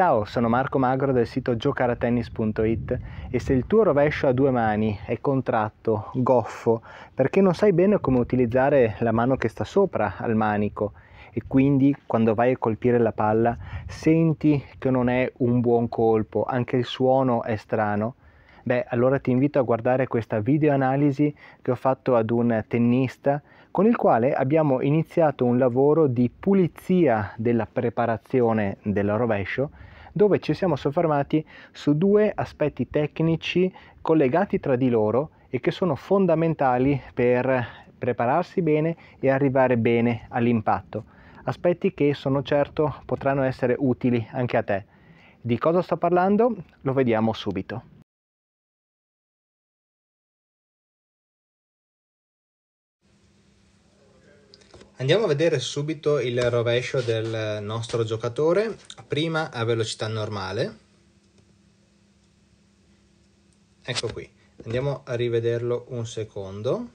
Ciao, sono Marco Magro del sito giocaratennis.it e se il tuo rovescio a due mani è contratto, goffo, perché non sai bene come utilizzare la mano che sta sopra al manico e quindi quando vai a colpire la palla senti che non è un buon colpo, anche il suono è strano, beh allora ti invito a guardare questa videoanalisi che ho fatto ad un tennista con il quale abbiamo iniziato un lavoro di pulizia della preparazione del rovescio dove ci siamo soffermati su due aspetti tecnici collegati tra di loro e che sono fondamentali per prepararsi bene e arrivare bene all'impatto. Aspetti che sono certo potranno essere utili anche a te. Di cosa sto parlando? Lo vediamo subito. Andiamo a vedere subito il rovescio del nostro giocatore, prima a velocità normale. Ecco qui, andiamo a rivederlo un secondo.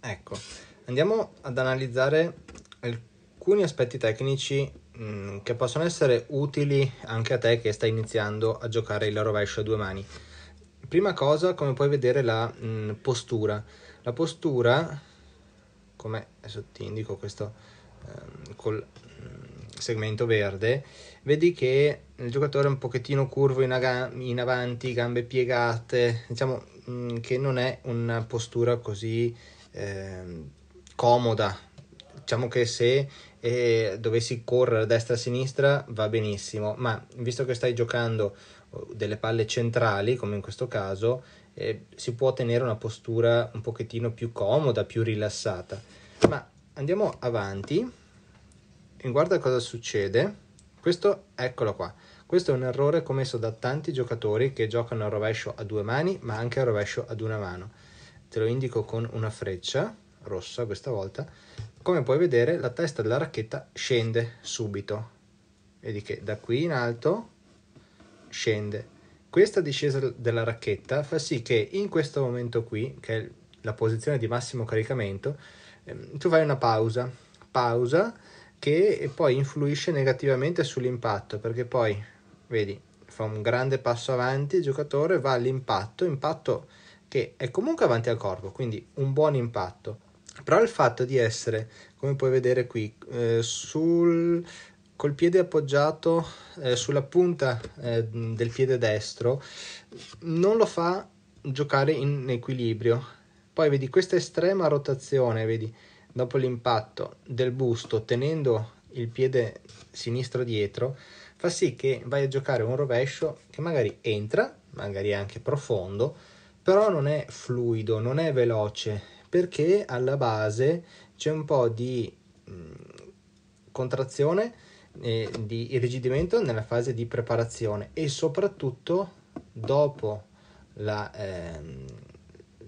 Ecco, andiamo ad analizzare alcuni aspetti tecnici mh, mm, che possono essere utili anche a te che stai iniziando a giocare il rovescio a due mani prima cosa, come puoi vedere, la mh, mm, postura. La postura, come adesso ti indico questo ehm, col mm, segmento verde, vedi che il giocatore è un pochettino curvo in, aga- in avanti, gambe piegate, diciamo mh, mm, che non è una postura così ehm, comoda. Diciamo che se eh, dovessi correre a destra e a sinistra va benissimo, ma visto che stai giocando delle palle centrali, come in questo caso, eh, si può tenere una postura un pochettino più comoda, più rilassata. Ma andiamo avanti e guarda cosa succede. Questo, eccolo qua. Questo è un errore commesso da tanti giocatori che giocano a rovescio a due mani, ma anche a rovescio ad una mano. Te lo indico con una freccia rossa questa volta. Come puoi vedere, la testa della racchetta scende subito. Vedi che da qui in alto scende. Questa discesa della racchetta fa sì che in questo momento qui, che è la posizione di massimo caricamento, ehm, tu fai una pausa, pausa che poi influisce negativamente sull'impatto, perché poi, vedi, fa un grande passo avanti il giocatore, va all'impatto, impatto che è comunque avanti al corpo, quindi un buon impatto. Però il fatto di essere, come puoi vedere qui, eh, sul col piede appoggiato eh, sulla punta eh, del piede destro non lo fa giocare in equilibrio. Poi vedi questa estrema rotazione, vedi, dopo l'impatto del busto tenendo il piede sinistro dietro, fa sì che vai a giocare un rovescio che magari entra, magari anche profondo, però non è fluido, non è veloce, perché alla base c'è un po' di mh, mm, contrazione eh, di irrigidimento nella fase di preparazione e soprattutto dopo la, eh,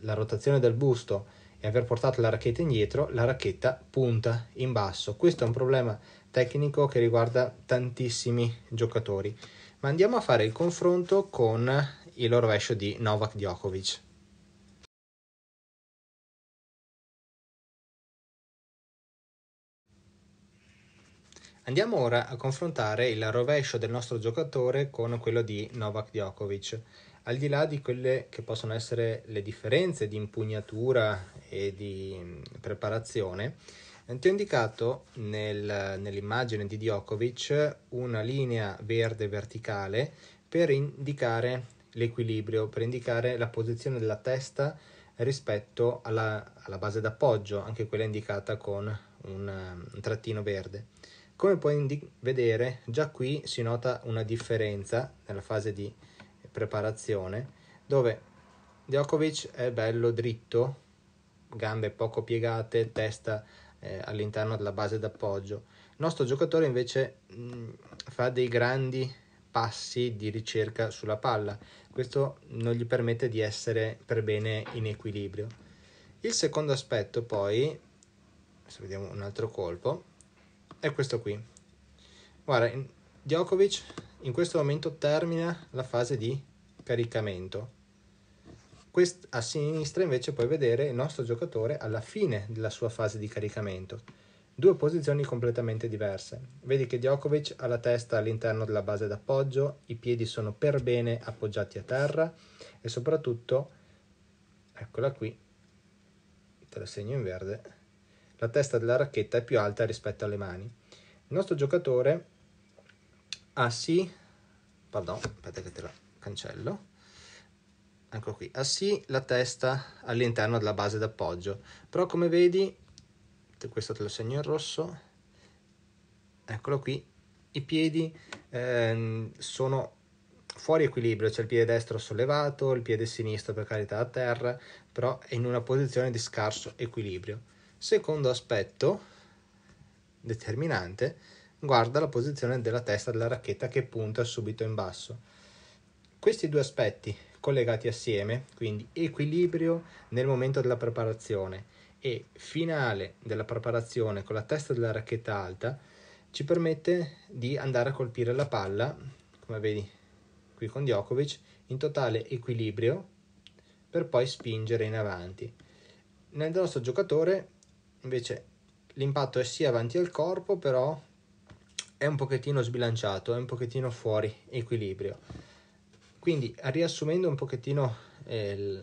la rotazione del busto e aver portato la racchetta indietro, la racchetta punta in basso. Questo è un problema tecnico che riguarda tantissimi giocatori. Ma andiamo a fare il confronto con il rovescio di Novak Djokovic. Andiamo ora a confrontare il rovescio del nostro giocatore con quello di Novak Djokovic. Al di là di quelle che possono essere le differenze di impugnatura e di mm, preparazione, eh, ti ho indicato nel, nell'immagine di Djokovic una linea verde verticale per indicare l'equilibrio, per indicare la posizione della testa rispetto alla, alla base d'appoggio, anche quella indicata con un, mm, un trattino verde. Come puoi vedere, già qui si nota una differenza nella fase di preparazione, dove Djokovic è bello dritto, gambe poco piegate, testa eh, all'interno della base d'appoggio. Il nostro giocatore invece mh, mm, fa dei grandi passi di ricerca sulla palla. Questo non gli permette di essere per bene in equilibrio. Il secondo aspetto poi, se vediamo un altro colpo, è questo qui. Guarda, Djokovic in questo momento termina la fase di caricamento. Quest, a sinistra invece puoi vedere il nostro giocatore alla fine della sua fase di caricamento. Due posizioni completamente diverse. Vedi che Djokovic ha la testa all'interno della base d'appoggio, i piedi sono per bene appoggiati a terra e soprattutto, eccola qui, te la segno in verde, la testa della racchetta è più alta rispetto alle mani. Il nostro giocatore assi, pardon, aspetta che te la cancello, ecco qui, assi la testa all'interno della base d'appoggio, però come vedi, questo te lo segno in rosso, eccolo qui, i piedi eh, sono fuori equilibrio, c'è il piede destro sollevato, il piede sinistro per carità a terra, però è in una posizione di scarso equilibrio. Secondo aspetto determinante, guarda la posizione della testa della racchetta che punta subito in basso. Questi due aspetti collegati assieme, quindi equilibrio nel momento della preparazione e finale della preparazione con la testa della racchetta alta, ci permette di andare a colpire la palla, come vedi qui con Djokovic, in totale equilibrio per poi spingere in avanti. Nel nostro giocatore invece l'impatto è sì avanti al corpo, però è un pochettino sbilanciato, è un pochettino fuori equilibrio. Quindi riassumendo un pochettino eh,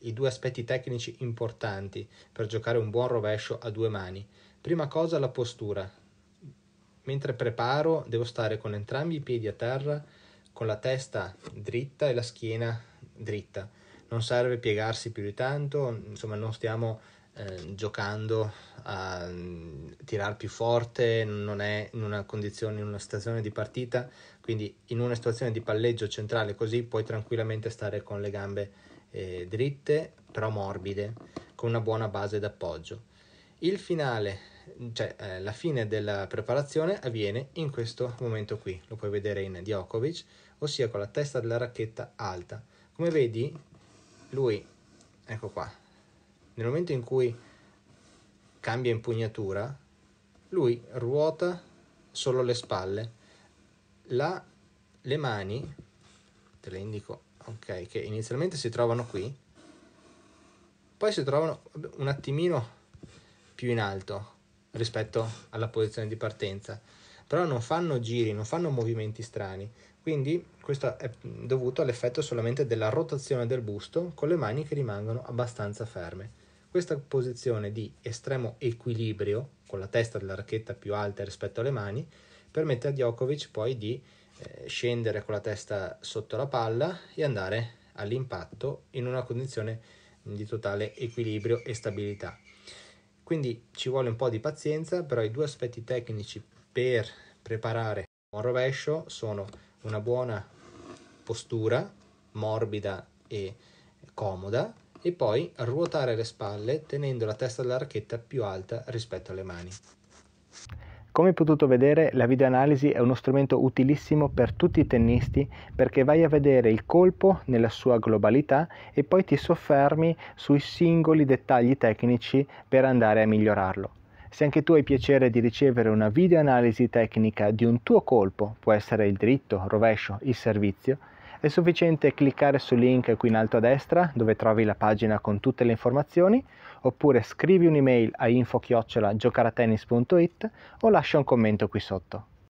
i due aspetti tecnici importanti per giocare un buon rovescio a due mani. Prima cosa la postura. Mentre preparo devo stare con entrambi i piedi a terra, con la testa dritta e la schiena dritta. Non serve piegarsi più di tanto, insomma non stiamo Ehm, giocando a mm, tirare più forte, non è in una condizione, in una situazione di partita, quindi in una situazione di palleggio centrale così puoi tranquillamente stare con le gambe eh, dritte, però morbide, con una buona base d'appoggio. Il finale, cioè eh, la fine della preparazione avviene in questo momento qui, lo puoi vedere in Djokovic, ossia con la testa della racchetta alta. Come vedi, lui, ecco qua, nel momento in cui cambia impugnatura, lui ruota solo le spalle. La, le mani, te le indico, ok, che inizialmente si trovano qui, poi si trovano un attimino più in alto rispetto alla posizione di partenza, però non fanno giri, non fanno movimenti strani, quindi questo è dovuto all'effetto solamente della rotazione del busto con le mani che rimangono abbastanza ferme. Questa posizione di estremo equilibrio, con la testa della racchetta più alta rispetto alle mani, permette a Djokovic poi di eh, scendere con la testa sotto la palla e andare all'impatto in una condizione di totale equilibrio e stabilità. Quindi ci vuole un po' di pazienza, però i due aspetti tecnici per preparare un rovescio sono una buona postura, morbida e comoda, e poi ruotare le spalle tenendo la testa della racchetta più alta rispetto alle mani. Come potuto vedere, la videoanalisi è uno strumento utilissimo per tutti i tennisti perché vai a vedere il colpo nella sua globalità e poi ti soffermi sui singoli dettagli tecnici per andare a migliorarlo. Se anche tu hai piacere di ricevere una videoanalisi tecnica di un tuo colpo, può essere il dritto, il rovescio, il servizio, è sufficiente cliccare sul link qui in alto a destra dove trovi la pagina con tutte le informazioni oppure scrivi un'email a info-giocaratennis.it o lascia un commento qui sotto.